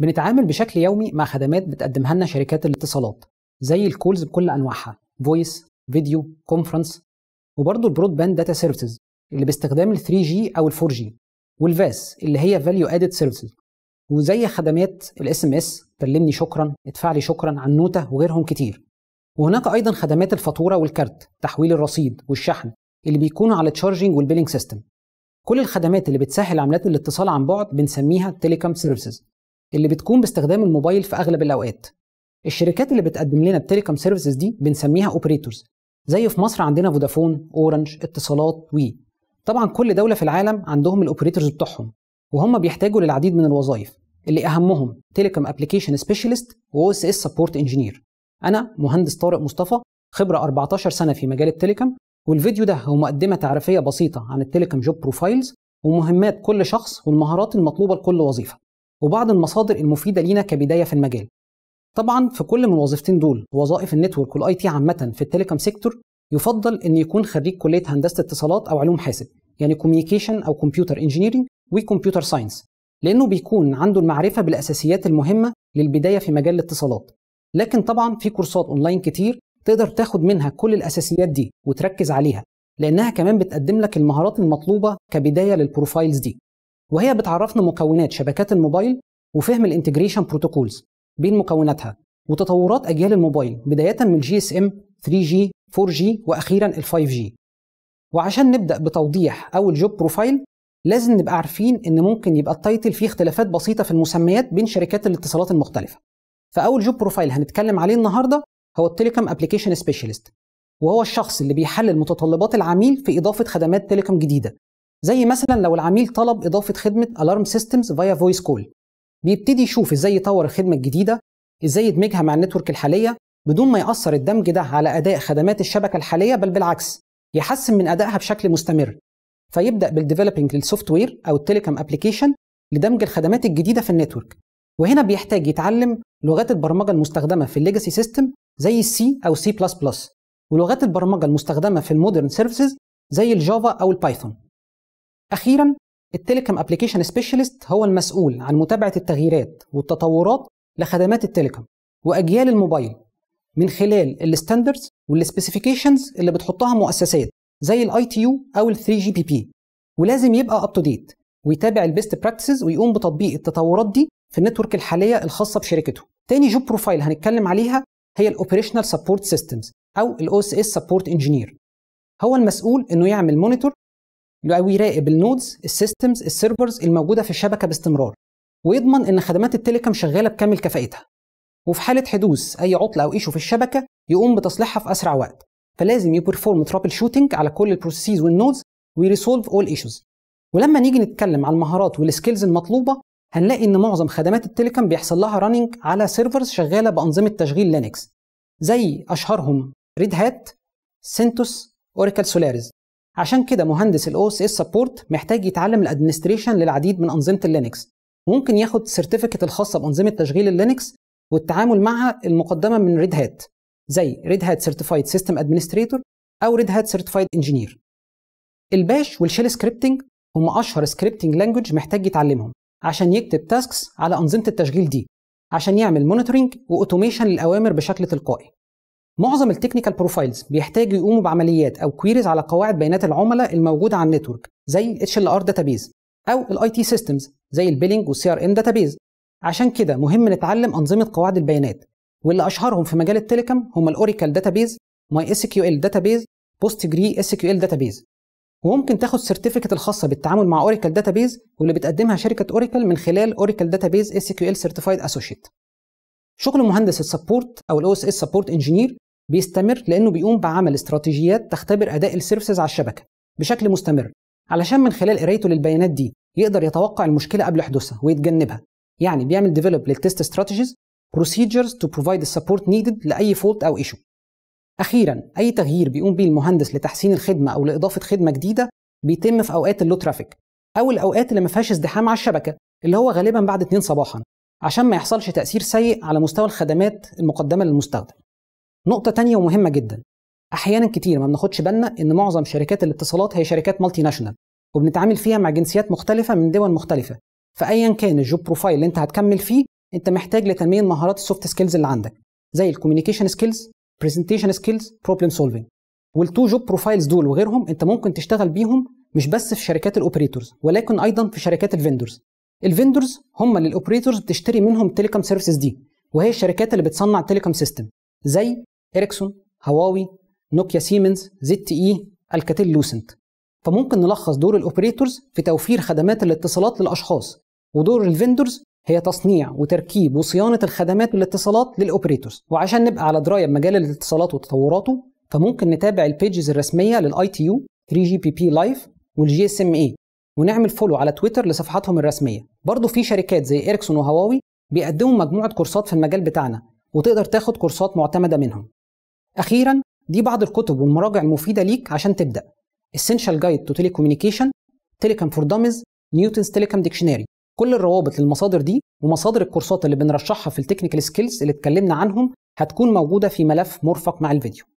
بنتعامل بشكل يومي مع خدمات بتقدمها لنا شركات الاتصالات زي الكولز بكل انواعها فويس فيديو كونفرنس وبرضه البرود باند داتا سيرفيسز اللي باستخدام ال 3 جي او ال 4 جي والفاس اللي هي فاليو ادد سيرفيسز وزي خدمات الاس ام اس كلمني شكرا ادفع لي شكرا عن نوته وغيرهم كتير وهناك ايضا خدمات الفاتوره والكارت تحويل الرصيد والشحن اللي بيكونوا على التشارجنج والبيلينج سيستم كل الخدمات اللي بتسهل عمليات الاتصال عن بعد بنسميها تيليكوم سيرفيسز اللي بتكون باستخدام الموبايل في اغلب الاوقات الشركات اللي بتقدم لنا التليكوم سيرفيسز دي بنسميها اوبريتورز زي في مصر عندنا فودافون اورنج اتصالات وي طبعا كل دوله في العالم عندهم الاوبريتورز بتوعهم وهم بيحتاجوا للعديد من الوظائف اللي اهمهم تيليكوم ابلكيشن سبيشالست واو اس اس سبورت انجينير انا مهندس طارق مصطفى خبره 14 سنه في مجال التليكوم والفيديو ده هو مقدمه تعريفيه بسيطه عن التليكوم جوب بروفايلز ومهمات كل شخص والمهارات المطلوبه لكل وظيفه وبعض المصادر المفيدة لينا كبداية في المجال طبعا في كل من الوظيفتين دول وظائف النتورك والاي تي عامة في التليكوم سيكتور يفضل ان يكون خريج كلية هندسة اتصالات او علوم حاسب يعني كوميونيكيشن او كمبيوتر انجينيرنج وكمبيوتر ساينس لانه بيكون عنده المعرفة بالاساسيات المهمة للبداية في مجال الاتصالات لكن طبعا في كورسات اونلاين كتير تقدر تاخد منها كل الاساسيات دي وتركز عليها لانها كمان بتقدم لك المهارات المطلوبه كبدايه للبروفايلز دي وهي بتعرفنا مكونات شبكات الموبايل وفهم الانتجريشن بروتوكولز بين مكوناتها وتطورات اجيال الموبايل بدايه من الجي اس ام 3 جي 4 جي واخيرا ال 5 جي وعشان نبدا بتوضيح اول الجوب بروفايل لازم نبقى عارفين ان ممكن يبقى التايتل فيه اختلافات بسيطه في المسميات بين شركات الاتصالات المختلفه فاول جوب بروفايل هنتكلم عليه النهارده هو التليكوم ابلكيشن سبيشالست وهو الشخص اللي بيحلل متطلبات العميل في اضافه خدمات تليكوم جديده زي مثلا لو العميل طلب اضافه خدمه Alarm Systems via Voice Call بيبتدي يشوف ازاي يطور الخدمه الجديده ازاي يدمجها مع النتورك الحاليه بدون ما ياثر الدمج ده على اداء خدمات الشبكه الحاليه بل بالعكس يحسن من ادائها بشكل مستمر فيبدا بالديفلوبينج للسوفت وير او التليكوم ابلكيشن لدمج الخدمات الجديده في النتورك وهنا بيحتاج يتعلم لغات البرمجه المستخدمه في الليجاسي سيستم زي السي او سي بلس بلس ولغات البرمجه المستخدمه في المودرن سيرفيسز زي الجافا او البايثون أخيرا التليكم ابلكيشن سبيشالست هو المسؤول عن متابعة التغييرات والتطورات لخدمات التليكم وأجيال الموبايل من خلال الستاندردز والسبيسيفيكيشنز اللي بتحطها مؤسسات زي الاي تي يو او ال 3 جي بي بي ولازم يبقى اب تو ديت ويتابع البيست براكتسز ويقوم بتطبيق التطورات دي في النتورك الحاليه الخاصه بشركته. تاني جوب بروفايل هنتكلم عليها هي الاوبريشنال سبورت سيستمز او الاو اس اس سبورت انجينير. هو المسؤول انه يعمل مونيتور ويراقب النودز السيستمز السيرفرز الموجوده في الشبكه باستمرار ويضمن ان خدمات التليكم شغاله بكامل كفائتها وفي حاله حدوث اي عطله او ايشو في الشبكه يقوم بتصليحها في اسرع وقت فلازم يبرفورم ترابل شوتنج على كل البروسيسز والنودز ويريسولف اول ايشوز ولما نيجي نتكلم على المهارات والسكيلز المطلوبه هنلاقي ان معظم خدمات التليكم بيحصل لها راننج على سيرفرز شغاله بانظمه تشغيل لينكس زي اشهرهم ريد هات سنتوس اوراكل سولاريز عشان كده مهندس الاو اس اس سبورت محتاج يتعلم الادمنستريشن للعديد من انظمه اللينكس وممكن ياخد سيرتيفيكت الخاصه بانظمه تشغيل اللينكس والتعامل معها المقدمه من ريد هات زي ريد هات سيرتيفايد سيستم ادمنستريتور او ريد هات سيرتيفايد انجينير الباش والشيل سكريبتنج هم اشهر سكريبتنج لانجوج محتاج يتعلمهم عشان يكتب تاسكس على انظمه التشغيل دي عشان يعمل مونيتورنج واوتوميشن للاوامر بشكل تلقائي معظم التكنيكال بروفايلز بيحتاجوا يقوموا بعمليات او كويريز على قواعد بيانات العملاء الموجوده على النتورك زي الاتش ال ار داتابيز او الاي تي سيستمز زي البيلينج والسي ار ام داتابيز عشان كده مهم نتعلم انظمه قواعد البيانات واللي اشهرهم في مجال التليكم هم الاوريكال داتابيز ماي اس كيو ال داتابيز بوست جري اس كيو ال داتابيز وممكن تاخد سيرتيفيكت الخاصه بالتعامل مع اوريكال داتابيز واللي بتقدمها شركه اوريكال من خلال اوريكال داتابيز اس كيو ال سيرتيفايد اسوشيت شغل مهندس السبورت او الاو اس اس سبورت انجينير بيستمر لانه بيقوم بعمل استراتيجيات تختبر اداء السيرفيسز على الشبكه بشكل مستمر علشان من خلال قرايته للبيانات دي يقدر يتوقع المشكله قبل حدوثها ويتجنبها يعني بيعمل ديفلوب للتست استراتيجيز بروسيجرز تو بروفايد السبورت نيدد لاي فولت او ايشو اخيرا اي تغيير بيقوم به المهندس لتحسين الخدمه او لاضافه خدمه جديده بيتم في اوقات اللو ترافيك او الاوقات اللي ما فيهاش ازدحام على الشبكه اللي هو غالبا بعد 2 صباحا عشان ما يحصلش تاثير سيء على مستوى الخدمات المقدمه للمستخدم نقطة تانية ومهمة جدا أحيانا كتير ما بناخدش بالنا إن معظم شركات الاتصالات هي شركات مالتي ناشونال وبنتعامل فيها مع جنسيات مختلفة من دول مختلفة فأيا كان الجوب بروفايل اللي أنت هتكمل فيه أنت محتاج لتنمية مهارات السوفت سكيلز اللي عندك زي الكوميونيكيشن سكيلز برزنتيشن سكيلز بروبلم سولفينج والتو جوب بروفايلز دول وغيرهم أنت ممكن تشتغل بيهم مش بس في شركات الأوبريتورز ولكن أيضا في شركات الفيندورز الفيندورز هم اللي الأوبريتورز بتشتري منهم تيليكوم سيرفيسز دي وهي الشركات اللي بتصنع التليكوم سيستم زي إريكسون هواوي نوكيا سيمنز زد إي الكاتيل لوسنت فممكن نلخص دور الأوبريتورز في توفير خدمات الاتصالات للأشخاص ودور الفندورز هي تصنيع وتركيب وصيانة الخدمات والاتصالات للأوبريتورز وعشان نبقى على دراية بمجال الاتصالات وتطوراته فممكن نتابع البيجز الرسمية للاي تي يو 3GPP لايف والجي اس ام اي ونعمل فولو على تويتر لصفحاتهم الرسمية برضه في شركات زي إريكسون وهواوي بيقدموا مجموعة كورسات في المجال بتاعنا وتقدر تاخد كورسات معتمدة منهم أخيرا دي بعض الكتب والمراجع المفيدة ليك عشان تبدأ Essential Guide to Telecommunication Telecom for Dummies Newton's Telecom Dictionary كل الروابط للمصادر دي ومصادر الكورسات اللي بنرشحها في التكنيكال سكيلز اللي اتكلمنا عنهم هتكون موجودة في ملف مرفق مع الفيديو